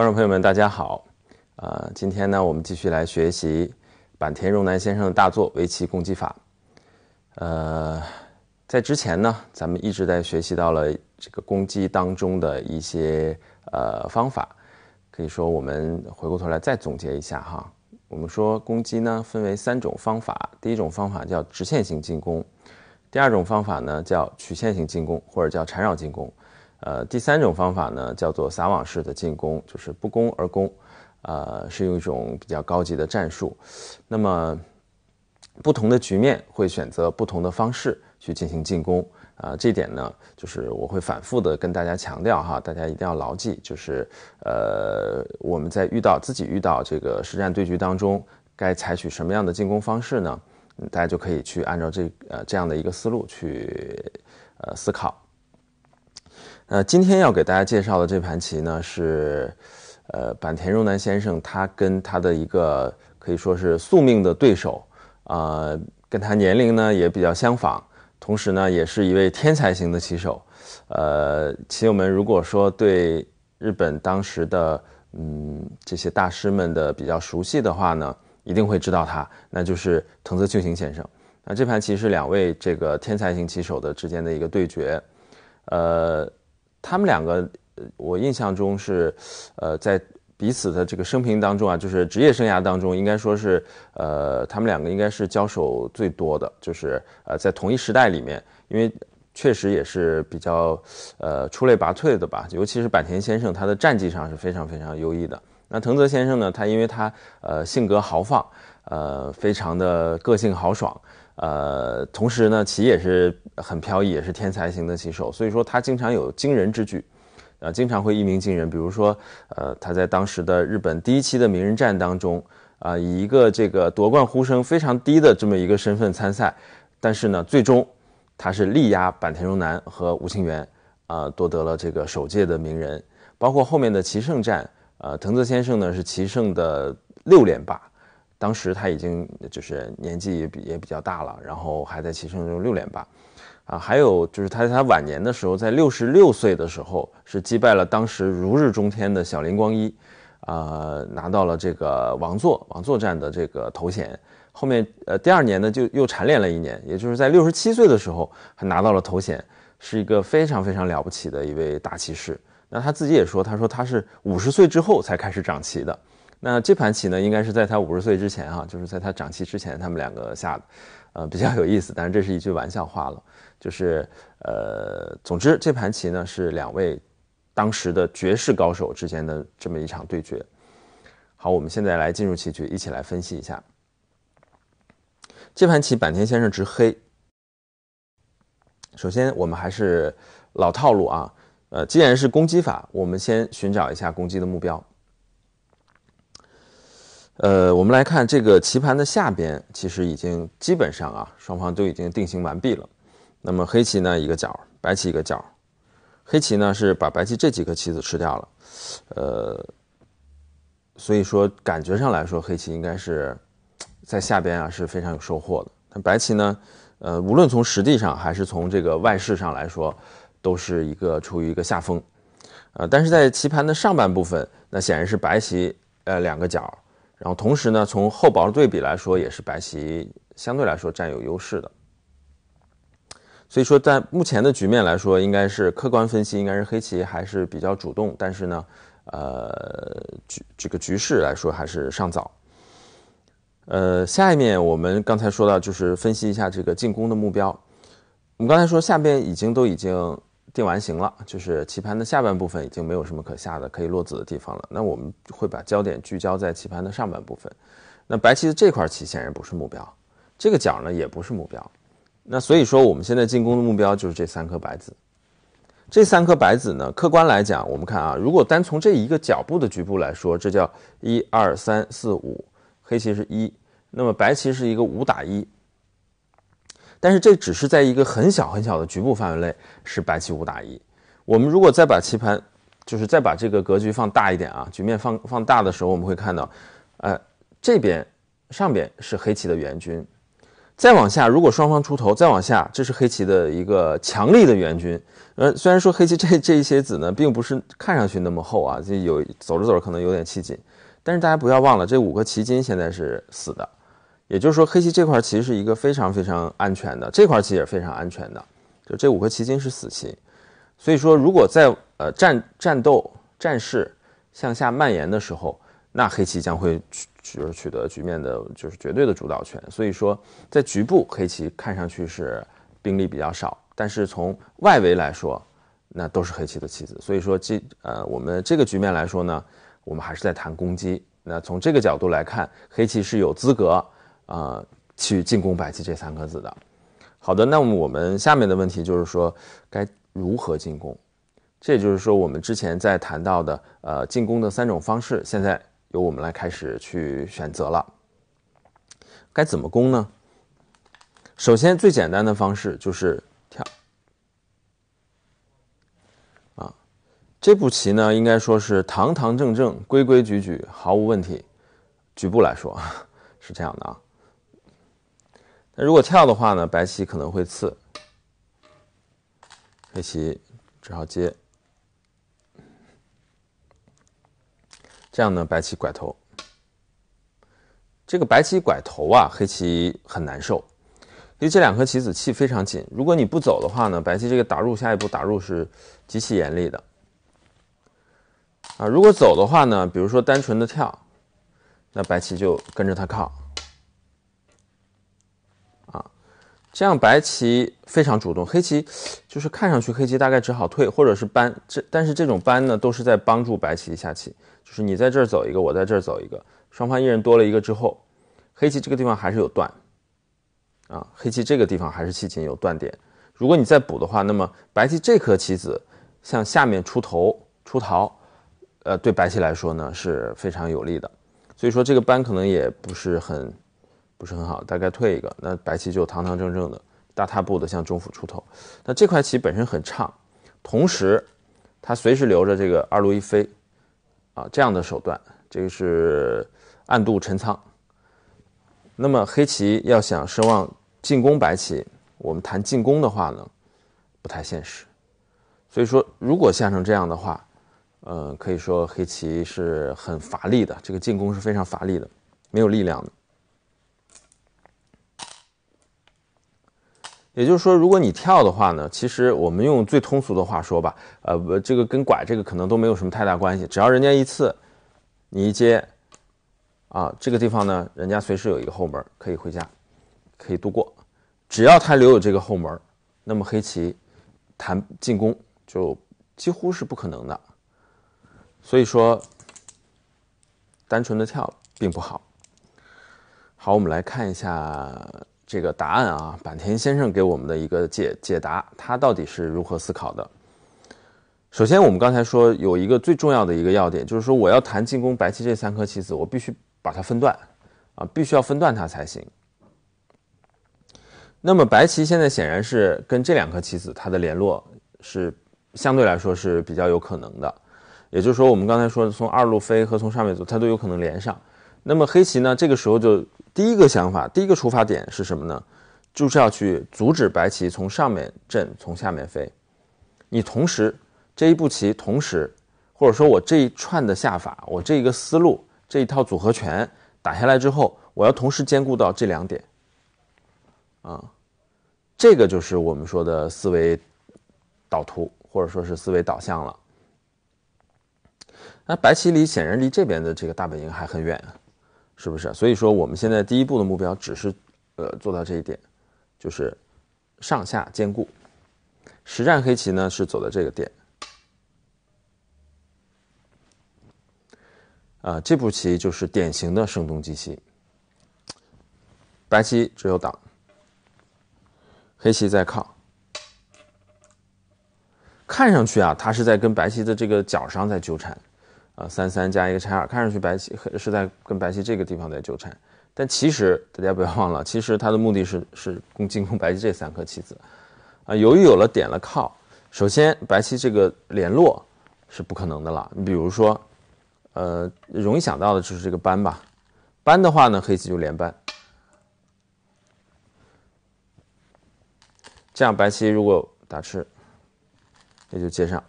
观众朋友们，大家好。呃，今天呢，我们继续来学习坂田荣南先生的大作《围棋攻击法》。呃，在之前呢，咱们一直在学习到了这个攻击当中的一些呃方法。可以说，我们回过头来再总结一下哈。我们说，攻击呢分为三种方法。第一种方法叫直线型进攻，第二种方法呢叫曲线型进攻，或者叫缠绕进攻。呃，第三种方法呢，叫做撒网式的进攻，就是不攻而攻，呃，是用一种比较高级的战术。那么不同的局面会选择不同的方式去进行进攻，啊，这点呢，就是我会反复的跟大家强调哈，大家一定要牢记，就是呃，我们在遇到自己遇到这个实战对局当中，该采取什么样的进攻方式呢？大家就可以去按照这呃这样的一个思路去呃思考。呃，今天要给大家介绍的这盘棋呢，是，呃，坂田荣男先生他跟他的一个可以说是宿命的对手，呃，跟他年龄呢也比较相仿，同时呢也是一位天才型的棋手，呃，棋友们如果说对日本当时的嗯这些大师们的比较熟悉的话呢，一定会知道他，那就是藤泽秀行先生。那这盘棋是两位这个天才型棋手的之间的一个对决，呃。他们两个，我印象中是，呃，在彼此的这个生平当中啊，就是职业生涯当中，应该说是，呃，他们两个应该是交手最多的，就是呃，在同一时代里面，因为确实也是比较呃出类拔萃的吧，尤其是坂田先生，他的战绩上是非常非常优异的。那藤泽先生呢，他因为他呃性格豪放，呃，非常的个性豪爽。呃，同时呢，棋也是很飘逸，也是天才型的棋手，所以说他经常有惊人之举，啊，经常会一鸣惊人。比如说，呃，他在当时的日本第一期的名人战当中，啊，以一个这个夺冠呼声非常低的这么一个身份参赛，但是呢，最终他是力压坂田荣男和吴清源，啊，夺得了这个首届的名人。包括后面的棋圣战，呃，藤泽先生呢是棋圣的六连霸。当时他已经就是年纪也比也比较大了，然后还在棋圣中六连霸，啊，还有就是他他晚年的时候，在六十六岁的时候是击败了当时如日中天的小林光一，啊，拿到了这个王座王座战的这个头衔。后面呃第二年呢就又蝉联了一年，也就是在六十七岁的时候还拿到了头衔，是一个非常非常了不起的一位大棋士。那他自己也说，他说他是五十岁之后才开始长棋的。那这盘棋呢，应该是在他五十岁之前啊，就是在他长棋之前，他们两个下的，呃，比较有意思。但是这是一句玩笑话了，就是呃，总之这盘棋呢是两位当时的绝世高手之间的这么一场对决。好，我们现在来进入棋局，一起来分析一下这盘棋。坂田先生执黑，首先我们还是老套路啊，呃，既然是攻击法，我们先寻找一下攻击的目标。呃，我们来看这个棋盘的下边，其实已经基本上啊，双方都已经定型完毕了。那么黑棋呢，一个角，白棋一个角，黑棋呢是把白棋这几颗棋子吃掉了。呃，所以说感觉上来说，黑棋应该是在下边啊是非常有收获的。但白棋呢，呃，无论从实际上还是从这个外势上来说，都是一个处于一个下风。呃，但是在棋盘的上半部分，那显然是白棋呃两个角。然后同时呢，从厚薄对比来说，也是白棋相对来说占有优势的。所以说，在目前的局面来说，应该是客观分析，应该是黑棋还是比较主动。但是呢，呃，局这个局势来说还是尚早。呃，下一面我们刚才说到，就是分析一下这个进攻的目标。我们刚才说下边已经都已经。定完形了，就是棋盘的下半部分已经没有什么可下的、可以落子的地方了。那我们会把焦点聚焦在棋盘的上半部分。那白棋的这块棋显然不是目标，这个角呢也不是目标。那所以说，我们现在进攻的目标就是这三颗白子。这三颗白子呢，客观来讲，我们看啊，如果单从这一个角部的局部来说，这叫一二三四五，黑棋是一，那么白棋是一个五打一。但是这只是在一个很小很小的局部范围内是白棋五打一。我们如果再把棋盘，就是再把这个格局放大一点啊，局面放放大的时候，我们会看到，呃，这边上边是黑棋的援军，再往下，如果双方出头，再往下，这是黑棋的一个强力的援军。呃，虽然说黑棋这这一些子呢，并不是看上去那么厚啊，就有走着走着可能有点气紧，但是大家不要忘了，这五个棋筋现在是死的。也就是说，黑棋这块棋是一个非常非常安全的，这块棋也是非常安全的。就这五颗棋筋是死棋，所以说如果在呃战战斗战势向下蔓延的时候，那黑棋将会取取取得局面的就是绝对的主导权。所以说，在局部黑棋看上去是兵力比较少，但是从外围来说，那都是黑棋的棋子。所以说，这呃我们这个局面来说呢，我们还是在谈攻击。那从这个角度来看，黑棋是有资格。啊，去进攻白棋这三个字的。好的，那么我们下面的问题就是说，该如何进攻？这也就是说，我们之前在谈到的，呃，进攻的三种方式，现在由我们来开始去选择了。该怎么攻呢？首先，最简单的方式就是跳。啊，这步棋呢，应该说是堂堂正正、规规矩矩，毫无问题。局部来说 是这样的啊。如果跳的话呢，白棋可能会刺，黑棋只好接。这样呢，白棋拐头。这个白棋拐头啊，黑棋很难受，因为这两颗棋子气非常紧。如果你不走的话呢，白棋这个打入下一步打入是极其严厉的。啊，如果走的话呢，比如说单纯的跳，那白棋就跟着他靠。这样白棋非常主动，黑棋就是看上去黑棋大概只好退或者是搬，这但是这种搬呢都是在帮助白棋下棋，就是你在这儿走一个，我在这儿走一个，双方一人多了一个之后，黑棋这个地方还是有断，啊，黑棋这个地方还是气紧有断点，如果你再补的话，那么白棋这颗棋子向下面出头出逃，呃，对白棋来说呢是非常有利的，所以说这个搬可能也不是很。不是很好，大概退一个，那白棋就堂堂正正的大踏步的向中府出头。那这块棋本身很差，同时他随时留着这个二路一飞啊这样的手段，这个是暗度陈仓。那么黑棋要想奢望进攻白棋，我们谈进攻的话呢，不太现实。所以说，如果下成这样的话，呃，可以说黑棋是很乏力的，这个进攻是非常乏力的，没有力量的。也就是说，如果你跳的话呢，其实我们用最通俗的话说吧，呃，这个跟拐这个可能都没有什么太大关系。只要人家一次，你一接，啊，这个地方呢，人家随时有一个后门可以回家，可以度过。只要他留有这个后门，那么黑棋谈进攻就几乎是不可能的。所以说，单纯的跳并不好。好，我们来看一下。这个答案啊，坂田先生给我们的一个解解答，他到底是如何思考的？首先，我们刚才说有一个最重要的一个要点，就是说我要谈进攻白棋这三颗棋子，我必须把它分断，啊，必须要分断它才行。那么白棋现在显然是跟这两颗棋子它的联络是相对来说是比较有可能的，也就是说，我们刚才说的从二路飞和从上面走，它都有可能连上。那么黑棋呢，这个时候就。第一个想法，第一个出发点是什么呢？就是要去阻止白棋从上面震，从下面飞。你同时这一步棋，同时或者说我这一串的下法，我这一个思路，这一套组合拳打下来之后，我要同时兼顾到这两点。啊，这个就是我们说的思维导图，或者说是思维导向了。那白棋离显然离这边的这个大本营还很远啊。是不是？所以说，我们现在第一步的目标只是，呃，做到这一点，就是上下兼顾。实战黑棋呢是走的这个点，啊，这步棋就是典型的声东击西，白棋只有挡，黑棋在抗，看上去啊，他是在跟白棋的这个角上在纠缠。啊，三三加一个拆二，看上去白棋是在跟白棋这个地方在纠缠，但其实大家不要忘了，其实它的目的是是攻进攻白棋这三颗棋子。啊，由于有了点了靠，首先白棋这个联络是不可能的了。你比如说，呃，容易想到的就是这个扳吧，扳的话呢，黑棋就连扳，这样白棋如果打吃，也就接上。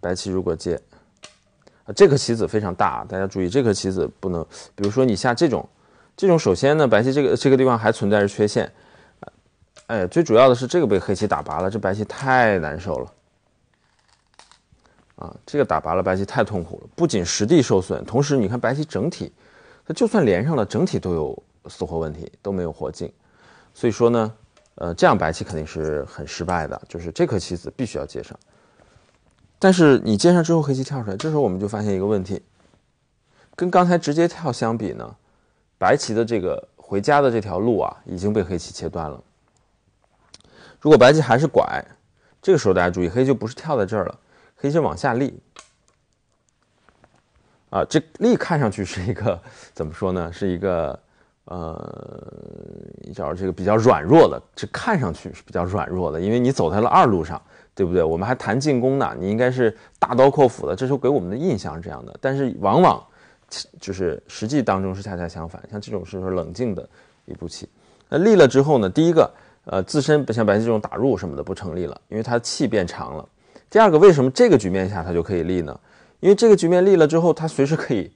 白棋如果接，啊，这颗棋子非常大，大家注意这颗棋子不能，比如说你下这种，这种首先呢，白棋这个这个地方还存在着缺陷，哎，最主要的是这个被黑棋打拔了，这白棋太难受了，啊，这个打拔了白棋太痛苦了，不仅实地受损，同时你看白棋整体，它就算连上了，整体都有死活问题，都没有活进，所以说呢，呃，这样白棋肯定是很失败的，就是这颗棋子必须要接上。但是你接上之后，黑棋跳出来，这时候我们就发现一个问题，跟刚才直接跳相比呢，白棋的这个回家的这条路啊已经被黑棋切断了。如果白棋还是拐，这个时候大家注意，黑就不是跳在这儿了，黑棋往下立。啊，这立看上去是一个怎么说呢？是一个呃，假如这个比较软弱的，这看上去是比较软弱的，因为你走在了二路上。对不对？我们还谈进攻呢，你应该是大刀阔斧的。这时候给我们的印象是这样的，但是往往就是实际当中是恰恰相反。像这种是说冷静的一步棋，那立了之后呢，第一个，呃，自身像白棋这种打入什么的不成立了，因为它气变长了。第二个，为什么这个局面下它就可以立呢？因为这个局面立了之后，它随时可以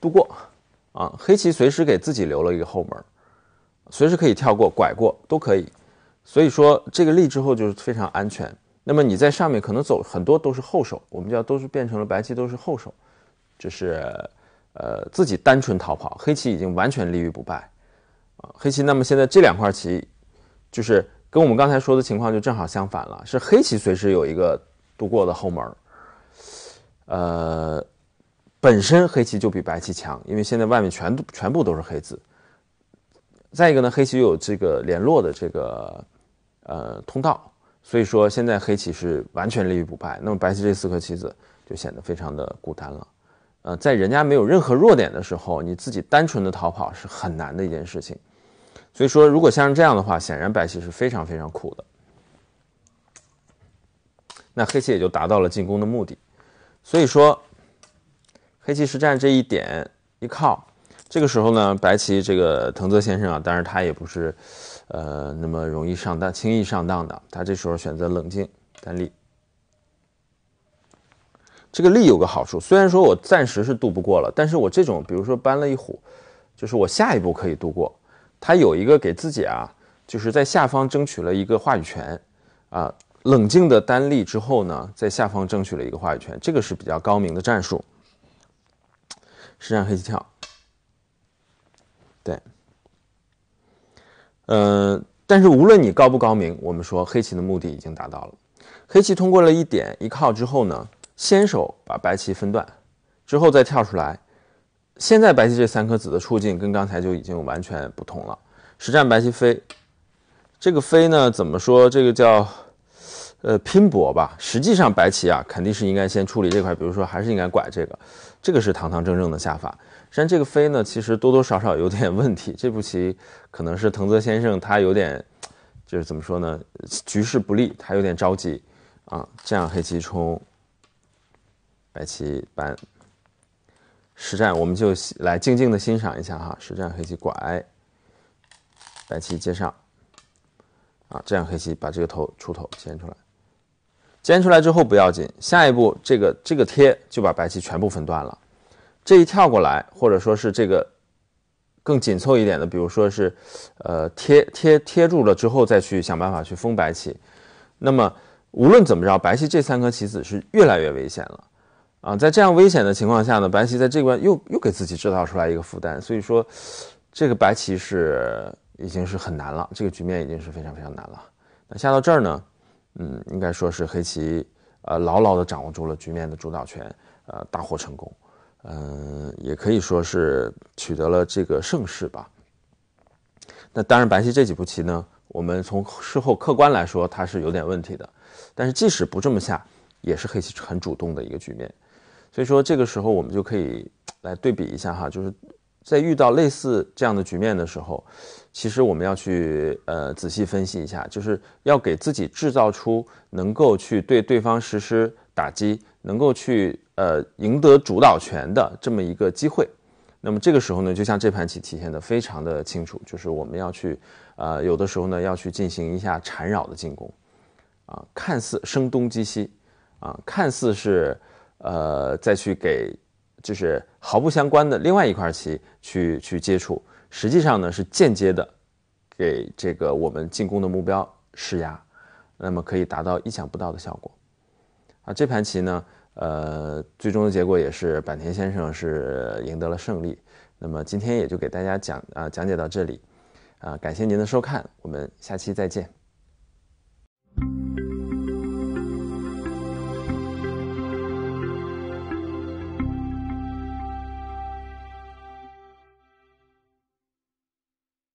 度过啊，黑棋随时给自己留了一个后门，随时可以跳过、拐过都可以。所以说这个立之后就是非常安全。那么你在上面可能走很多都是后手，我们叫都是变成了白棋都是后手，就是呃自己单纯逃跑，黑棋已经完全立于不败。啊，黑棋那么现在这两块棋，就是跟我们刚才说的情况就正好相反了，是黑棋随时有一个度过的后门儿。呃，本身黑棋就比白棋强，因为现在外面全全部都是黑子。再一个呢，黑棋有这个联络的这个呃通道。所以说现在黑棋是完全利于不败，那么白棋这四颗棋子就显得非常的孤单了。呃，在人家没有任何弱点的时候，你自己单纯的逃跑是很难的一件事情。所以说，如果像是这样的话，显然白棋是非常非常苦的。那黑棋也就达到了进攻的目的。所以说，黑棋实战这一点一靠，这个时候呢，白棋这个藤泽先生啊，当然他也不是。呃，那么容易上当、轻易上当的，他这时候选择冷静单立。这个利有个好处，虽然说我暂时是渡不过了，但是我这种比如说搬了一虎，就是我下一步可以渡过。他有一个给自己啊，就是在下方争取了一个话语权啊。冷静的单立之后呢，在下方争取了一个话语权，这个是比较高明的战术。实战黑棋跳，对。呃，但是无论你高不高明，我们说黑棋的目的已经达到了。黑棋通过了一点一靠之后呢，先手把白棋分断，之后再跳出来。现在白棋这三颗子的处境跟刚才就已经完全不同了。实战白棋飞，这个飞呢，怎么说？这个叫。呃，拼搏吧。实际上，白棋啊，肯定是应该先处理这块，比如说还是应该拐这个，这个是堂堂正正的下法。实际上，这个飞呢，其实多多少少有点问题。这步棋可能是藤泽先生他有点，就是怎么说呢，局势不利，他有点着急啊。这样黑棋冲，白棋搬。实战我们就来静静的欣赏一下哈。实战黑棋拐，白棋接上啊，这样黑棋把这个头出头牵出来。煎出来之后不要紧，下一步这个这个贴就把白棋全部分断了。这一跳过来，或者说是这个更紧凑一点的，比如说是，呃，贴贴贴住了之后再去想办法去封白棋。那么无论怎么着，白棋这三颗棋子是越来越危险了啊！在这样危险的情况下呢，白棋在这关又又给自己制造出来一个负担，所以说这个白棋是已经是很难了，这个局面已经是非常非常难了。那下到这儿呢？嗯，应该说是黑棋，呃，牢牢地掌握住了局面的主导权，呃，大获成功，嗯，也可以说是取得了这个盛世吧。那当然，白棋这几步棋呢，我们从事后客观来说，它是有点问题的。但是即使不这么下，也是黑棋很主动的一个局面。所以说，这个时候我们就可以来对比一下哈，就是在遇到类似这样的局面的时候。其实我们要去呃仔细分析一下，就是要给自己制造出能够去对对方实施打击，能够去呃赢得主导权的这么一个机会。那么这个时候呢，就像这盘棋体现的非常的清楚，就是我们要去呃有的时候呢要去进行一下缠绕的进攻，啊看似声东击西，啊看似是呃再去给就是毫不相关的另外一块棋去去接触。实际上呢，是间接的，给这个我们进攻的目标施压，那么可以达到意想不到的效果。啊，这盘棋呢，呃，最终的结果也是坂田先生是赢得了胜利。那么今天也就给大家讲啊，讲解到这里，啊，感谢您的收看，我们下期再见。